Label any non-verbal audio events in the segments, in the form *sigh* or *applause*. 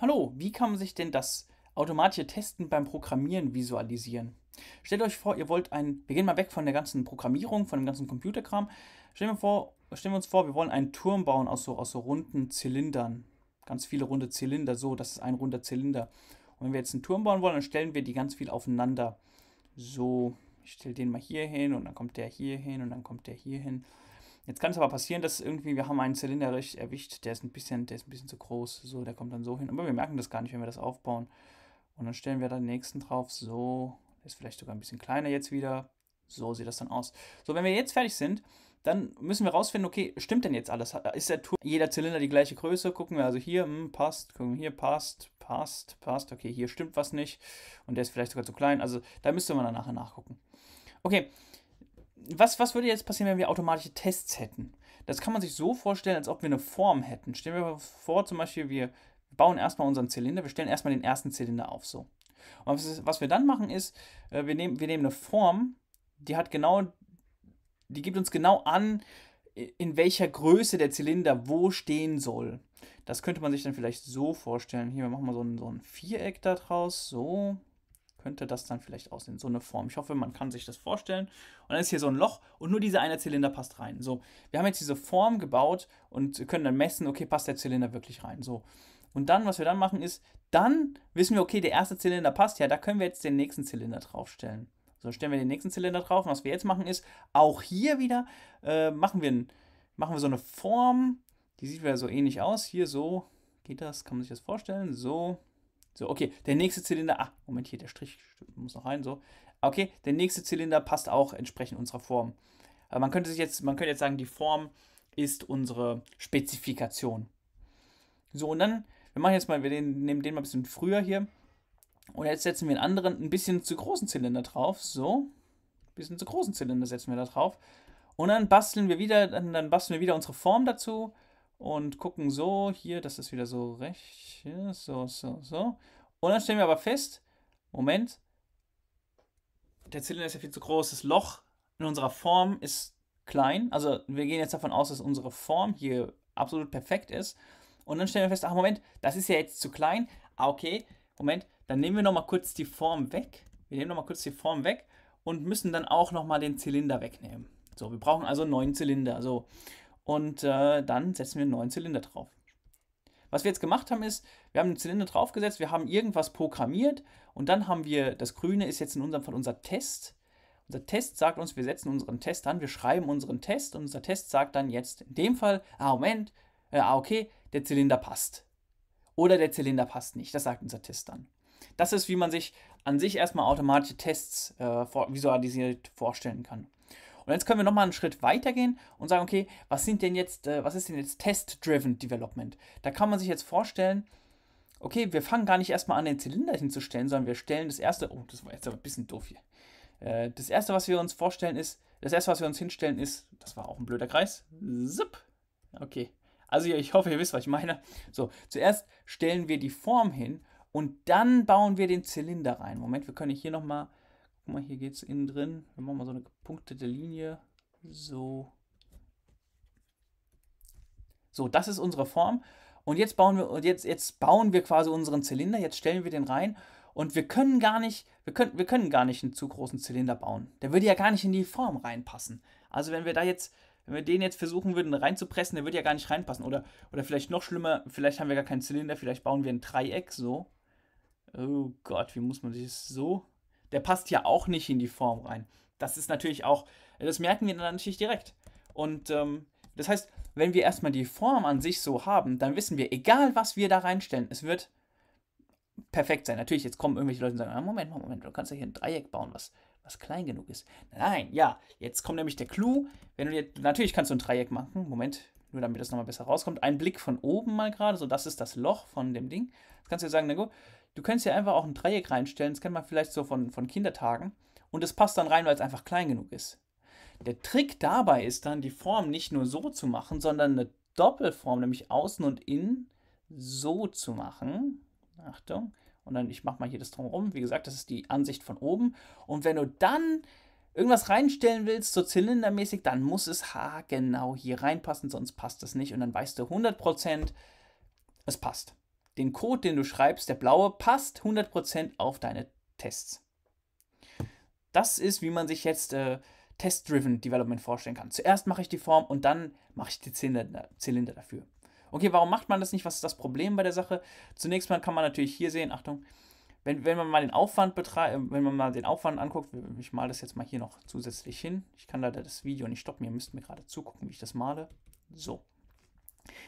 Hallo, wie kann man sich denn das automatische Testen beim Programmieren visualisieren? Stellt euch vor, ihr wollt ein, wir gehen mal weg von der ganzen Programmierung, von dem ganzen Computerkram. Stellen wir, vor, stellen wir uns vor, wir wollen einen Turm bauen aus so, aus so runden Zylindern. Ganz viele runde Zylinder, so, das ist ein runder Zylinder. Und wenn wir jetzt einen Turm bauen wollen, dann stellen wir die ganz viel aufeinander. So, ich stelle den mal hier hin und dann kommt der hier hin und dann kommt der hier hin. Jetzt kann es aber passieren, dass irgendwie, wir haben einen Zylinder erwischt, der ist ein bisschen, der ist ein bisschen zu groß, so, der kommt dann so hin. Aber wir merken das gar nicht, wenn wir das aufbauen. Und dann stellen wir dann den nächsten drauf, so, der ist vielleicht sogar ein bisschen kleiner jetzt wieder. So sieht das dann aus. So, wenn wir jetzt fertig sind, dann müssen wir rausfinden, okay, stimmt denn jetzt alles? Ist der Turm, jeder Zylinder die gleiche Größe? Gucken wir also hier, hm, passt, gucken wir hier, passt, passt, passt, okay, hier stimmt was nicht und der ist vielleicht sogar zu klein. Also da müsste man dann nachher nachgucken. Okay, was, was würde jetzt passieren, wenn wir automatische Tests hätten? Das kann man sich so vorstellen, als ob wir eine Form hätten. Stellen wir vor, zum Beispiel, wir bauen erstmal unseren Zylinder, wir stellen erstmal den ersten Zylinder auf, so. Und was, was wir dann machen ist, äh, wir nehmen, wir nehmen eine Form, die hat genau, die gibt uns genau an, in welcher Größe der Zylinder wo stehen soll. Das könnte man sich dann vielleicht so vorstellen. Hier, wir machen mal so ein, so ein Viereck da draus, so, könnte das dann vielleicht aussehen. So eine Form. Ich hoffe, man kann sich das vorstellen. Und dann ist hier so ein Loch und nur dieser eine Zylinder passt rein. So, wir haben jetzt diese Form gebaut und können dann messen, okay, passt der Zylinder wirklich rein. So. Und dann, was wir dann machen, ist, dann wissen wir, okay, der erste Zylinder passt ja, da können wir jetzt den nächsten Zylinder draufstellen. So, stellen wir den nächsten Zylinder drauf. Und was wir jetzt machen, ist, auch hier wieder äh, machen, wir ein, machen wir so eine Form. Die sieht wieder so ähnlich aus. Hier so geht das, kann man sich das vorstellen. So, so, okay, der nächste Zylinder, ah, Moment, hier der Strich muss noch rein, so. Okay, der nächste Zylinder passt auch entsprechend unserer Form. Aber man könnte sich jetzt, man könnte jetzt sagen, die Form ist unsere Spezifikation. So, und dann, wir machen jetzt mal, wir nehmen den mal ein bisschen früher hier. Und jetzt setzen wir einen anderen, ein bisschen zu großen Zylinder drauf, so. Ein bisschen zu großen Zylinder setzen wir da drauf. Und dann basteln wir wieder, dann, dann basteln wir wieder unsere Form dazu und gucken so, hier, das ist wieder so recht, hier, so, so, so. Und dann stellen wir aber fest, Moment, der Zylinder ist ja viel zu groß, das Loch in unserer Form ist klein. Also wir gehen jetzt davon aus, dass unsere Form hier absolut perfekt ist. Und dann stellen wir fest, ach Moment, das ist ja jetzt zu klein. Ah, okay, Moment, dann nehmen wir nochmal kurz die Form weg. Wir nehmen nochmal kurz die Form weg und müssen dann auch nochmal den Zylinder wegnehmen. So, wir brauchen also einen neuen Zylinder. So, also, und äh, dann setzen wir einen neuen Zylinder drauf. Was wir jetzt gemacht haben, ist, wir haben einen Zylinder draufgesetzt, wir haben irgendwas programmiert und dann haben wir, das Grüne ist jetzt in unserem Fall unser Test. Unser Test sagt uns, wir setzen unseren Test an, wir schreiben unseren Test und unser Test sagt dann jetzt in dem Fall, ah, Moment, äh, ah, okay, der Zylinder passt. Oder der Zylinder passt nicht, das sagt unser Test dann. Das ist, wie man sich an sich erstmal automatische Tests äh, visualisiert vorstellen kann. Und jetzt können wir nochmal einen Schritt weitergehen und sagen, okay, was sind denn jetzt, äh, was ist denn jetzt Test-Driven Development? Da kann man sich jetzt vorstellen, okay, wir fangen gar nicht erstmal an, den Zylinder hinzustellen, sondern wir stellen das erste, oh, das war jetzt aber ein bisschen doof hier. Äh, das erste, was wir uns vorstellen, ist, das erste, was wir uns hinstellen, ist, das war auch ein blöder Kreis. Zip. Okay. Also ich hoffe, ihr wisst, was ich meine. So, zuerst stellen wir die Form hin und dann bauen wir den Zylinder rein. Moment, wir können hier nochmal mal Guck mal, hier geht es innen drin. Wir machen mal so eine gepunktete Linie. So. So, das ist unsere Form. Und jetzt bauen wir, jetzt, jetzt bauen wir quasi unseren Zylinder, jetzt stellen wir den rein. Und wir können gar nicht, wir können, wir können gar nicht einen zu großen Zylinder bauen. Der würde ja gar nicht in die Form reinpassen. Also wenn wir da jetzt, wenn wir den jetzt versuchen würden reinzupressen, der würde ja gar nicht reinpassen. Oder, oder vielleicht noch schlimmer, vielleicht haben wir gar keinen Zylinder, vielleicht bauen wir ein Dreieck so. Oh Gott, wie muss man sich das so der passt ja auch nicht in die Form rein. Das ist natürlich auch, das merken wir dann natürlich direkt. Und ähm, das heißt, wenn wir erstmal die Form an sich so haben, dann wissen wir, egal was wir da reinstellen, es wird perfekt sein. Natürlich, jetzt kommen irgendwelche Leute und sagen, ah, Moment, Moment, du kannst ja hier ein Dreieck bauen, was, was klein genug ist. Nein, ja, jetzt kommt nämlich der Clou. Wenn du jetzt, natürlich kannst du ein Dreieck machen. Moment, nur damit das nochmal besser rauskommt. Ein Blick von oben mal gerade, so das ist das Loch von dem Ding. Jetzt kannst du dir sagen, na gut, Du könntest ja einfach auch ein Dreieck reinstellen, das kennt man vielleicht so von, von Kindertagen, und das passt dann rein, weil es einfach klein genug ist. Der Trick dabei ist dann, die Form nicht nur so zu machen, sondern eine Doppelform, nämlich außen und innen, so zu machen. Achtung. Und dann, ich mache mal hier das drumherum. Wie gesagt, das ist die Ansicht von oben. Und wenn du dann irgendwas reinstellen willst, so zylindermäßig, dann muss es haargenau hier reinpassen, sonst passt es nicht. Und dann weißt du 100%, es passt den Code, den du schreibst, der blaue, passt 100% auf deine Tests. Das ist, wie man sich jetzt äh, Test-Driven Development vorstellen kann. Zuerst mache ich die Form und dann mache ich die Zylinder, Zylinder dafür. Okay, warum macht man das nicht? Was ist das Problem bei der Sache? Zunächst mal kann man natürlich hier sehen, Achtung, wenn, wenn man mal den Aufwand betreibt, äh, wenn man mal den Aufwand anguckt, ich male das jetzt mal hier noch zusätzlich hin. Ich kann leider das Video nicht stoppen, ihr müsst mir gerade zugucken, wie ich das male. So.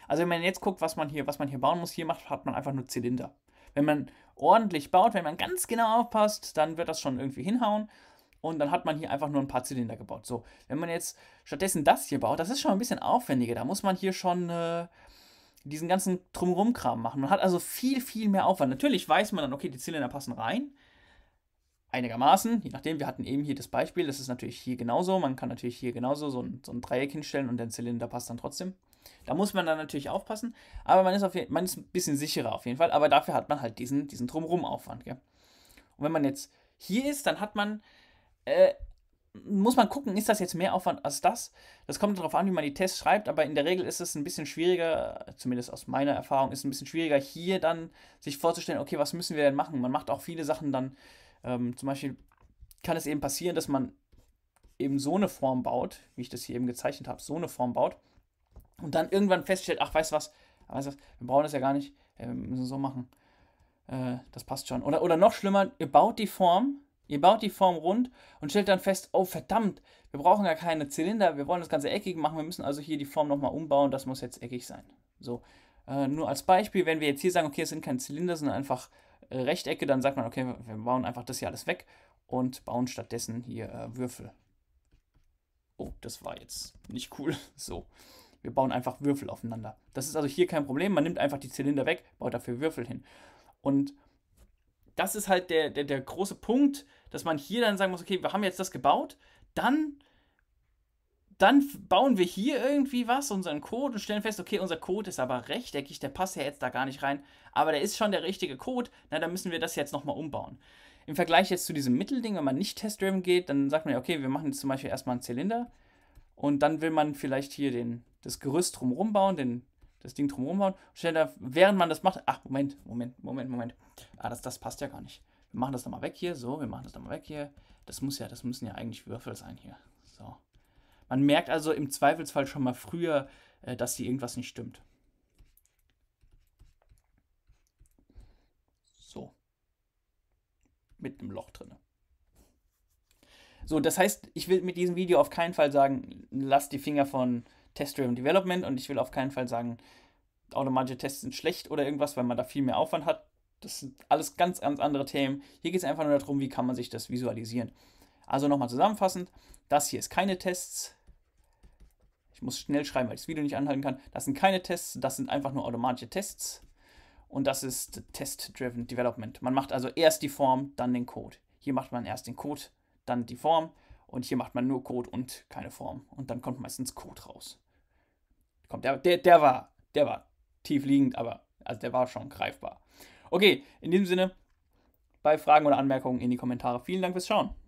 Also wenn man jetzt guckt, was man hier, was man hier bauen muss, hier macht, hat man einfach nur Zylinder. Wenn man ordentlich baut, wenn man ganz genau aufpasst, dann wird das schon irgendwie hinhauen. Und dann hat man hier einfach nur ein paar Zylinder gebaut. So, wenn man jetzt stattdessen das hier baut, das ist schon ein bisschen aufwendiger. Da muss man hier schon äh, diesen ganzen Drumherum-Kram machen. Man hat also viel, viel mehr Aufwand. Natürlich weiß man dann, okay, die Zylinder passen rein. Einigermaßen, je nachdem, wir hatten eben hier das Beispiel, das ist natürlich hier genauso. Man kann natürlich hier genauso so ein, so ein Dreieck hinstellen und der Zylinder passt dann trotzdem. Da muss man dann natürlich aufpassen, aber man ist, auf man ist ein bisschen sicherer auf jeden Fall, aber dafür hat man halt diesen, diesen Drumrum-Aufwand. Und wenn man jetzt hier ist, dann hat man, äh, muss man gucken, ist das jetzt mehr Aufwand als das? Das kommt darauf an, wie man die Tests schreibt, aber in der Regel ist es ein bisschen schwieriger, zumindest aus meiner Erfahrung, ist es ein bisschen schwieriger, hier dann sich vorzustellen, okay, was müssen wir denn machen? Man macht auch viele Sachen dann, ähm, zum Beispiel kann es eben passieren, dass man eben so eine Form baut, wie ich das hier eben gezeichnet habe, so eine Form baut und dann irgendwann feststellt, ach, weißt du was, weißt was, wir brauchen das ja gar nicht, wir müssen so machen. Äh, das passt schon. Oder, oder noch schlimmer, ihr baut die Form, ihr baut die Form rund und stellt dann fest, oh verdammt, wir brauchen ja keine Zylinder, wir wollen das Ganze eckig machen, wir müssen also hier die Form nochmal umbauen, das muss jetzt eckig sein. So, äh, nur als Beispiel, wenn wir jetzt hier sagen, okay, es sind keine Zylinder, sondern einfach äh, Rechtecke, dann sagt man, okay, wir bauen einfach das hier alles weg und bauen stattdessen hier äh, Würfel. Oh, das war jetzt nicht cool. *laughs* So. Wir bauen einfach Würfel aufeinander. Das ist also hier kein Problem. Man nimmt einfach die Zylinder weg, baut dafür Würfel hin. Und das ist halt der, der, der große Punkt, dass man hier dann sagen muss, okay, wir haben jetzt das gebaut, dann, dann bauen wir hier irgendwie was, unseren Code und stellen fest, okay, unser Code ist aber rechteckig, der passt ja jetzt da gar nicht rein, aber der ist schon der richtige Code, na, dann müssen wir das jetzt nochmal umbauen. Im Vergleich jetzt zu diesem Mittelding, wenn man nicht testdriven geht, dann sagt man ja, okay, wir machen jetzt zum Beispiel erstmal einen Zylinder, und dann will man vielleicht hier den, das Gerüst drumherum bauen, den, das Ding drumherum bauen. Da, während man das macht, ach, Moment, Moment, Moment, Moment. Ah, das, das passt ja gar nicht. Wir machen das nochmal weg hier, so, wir machen das nochmal weg hier. Das muss ja, das müssen ja eigentlich Würfel sein hier. So. Man merkt also im Zweifelsfall schon mal früher, äh, dass hier irgendwas nicht stimmt. So. Mit einem Loch drinne. So, das heißt, ich will mit diesem Video auf keinen Fall sagen, lasst die Finger von Test-Driven Development und ich will auf keinen Fall sagen, automatische Tests sind schlecht oder irgendwas, weil man da viel mehr Aufwand hat. Das sind alles ganz, ganz andere Themen. Hier geht es einfach nur darum, wie kann man sich das visualisieren. Also nochmal zusammenfassend, das hier ist keine Tests. Ich muss schnell schreiben, weil ich das Video nicht anhalten kann. Das sind keine Tests, das sind einfach nur automatische Tests. Und das ist Test-Driven Development. Man macht also erst die Form, dann den Code. Hier macht man erst den Code, dann die Form und hier macht man nur Code und keine Form und dann kommt meistens Code raus. Kommt der, der, der war, der war tief liegend, aber also der war schon greifbar. Okay, in diesem Sinne, bei Fragen oder Anmerkungen in die Kommentare. Vielen Dank fürs Schauen.